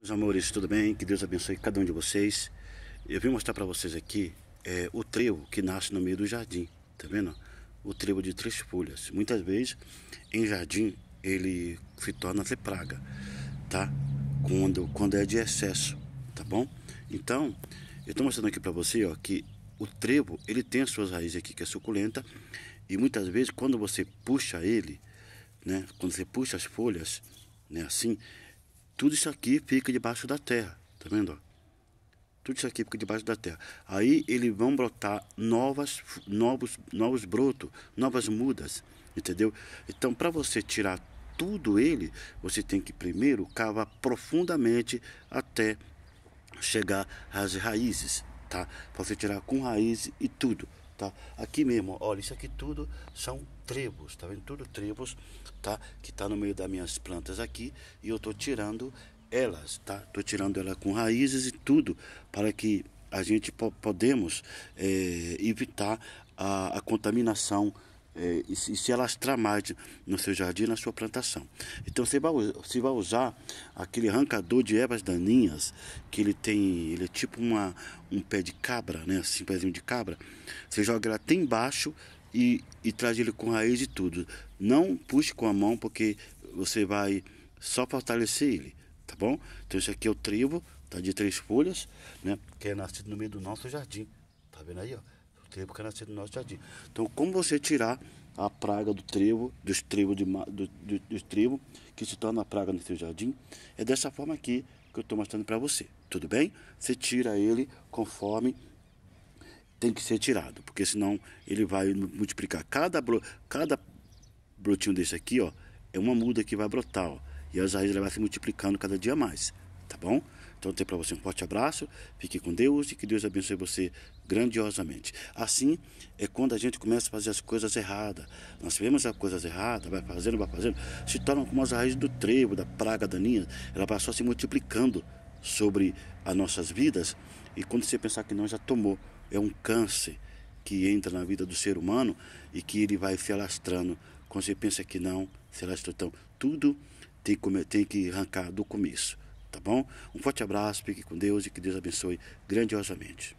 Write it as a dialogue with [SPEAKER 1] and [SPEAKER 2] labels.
[SPEAKER 1] Meus amores, tudo bem? Que Deus abençoe cada um de vocês. Eu vim mostrar para vocês aqui é, o trevo que nasce no meio do jardim, tá vendo? O trevo de três folhas. Muitas vezes, em jardim, ele se torna até praga, tá? Quando, quando é de excesso, tá bom? Então, eu estou mostrando aqui para você, ó, que o trevo, ele tem as suas raízes aqui, que é suculenta, e muitas vezes, quando você puxa ele, né, quando você puxa as folhas, né, assim, tudo isso aqui fica debaixo da terra, tá vendo? Tudo isso aqui fica debaixo da terra. Aí eles vão brotar novas, novos, novos brotos, novas mudas, entendeu? Então, para você tirar tudo ele, você tem que primeiro cavar profundamente até chegar às raízes, tá? Para você tirar com raiz e tudo, tá? Aqui mesmo, olha, isso aqui tudo são trevos tá vendo? Tudo trevos tá? Que tá no meio das minhas plantas aqui e eu tô tirando elas, tá? Tô tirando ela com raízes e tudo para que a gente po podemos é, evitar a, a contaminação é, e, se, e se alastrar mais no seu jardim, na sua plantação. Então você vai, você vai usar aquele arrancador de ervas daninhas que ele tem, ele é tipo uma, um pé de cabra, né? Assim, um pezinho de cabra. Você joga ele até embaixo e, e traz ele com raiz e tudo. Não puxe com a mão porque você vai só fortalecer ele, tá bom? Então esse aqui é o trigo, tá de três folhas, né? Que é nascido no meio do nosso jardim. Tá vendo aí, ó? trevo que é nascer no nosso jardim. Então, como você tirar a praga do trevo, dos trevos de, do, do, do trevo, que se torna a praga no seu jardim, é dessa forma aqui que eu estou mostrando para você. Tudo bem? Você tira ele conforme tem que ser tirado, porque senão ele vai multiplicar. Cada, bro, cada brotinho desse aqui, ó, é uma muda que vai brotar, ó, e as raízes vão se multiplicando cada dia mais, tá bom? Então tenho para você um forte abraço, fique com Deus e que Deus abençoe você grandiosamente. Assim é quando a gente começa a fazer as coisas erradas. Nós vemos as coisas erradas, vai fazendo, vai fazendo, se tornam como as raízes do trevo, da praga daninha, ela vai só se multiplicando sobre as nossas vidas e quando você pensar que não já tomou, é um câncer que entra na vida do ser humano e que ele vai se alastrando. Quando você pensa que não, se alastra. Então, tudo tem que, tem que arrancar do começo tá bom? Um forte abraço, fique com Deus e que Deus abençoe grandiosamente.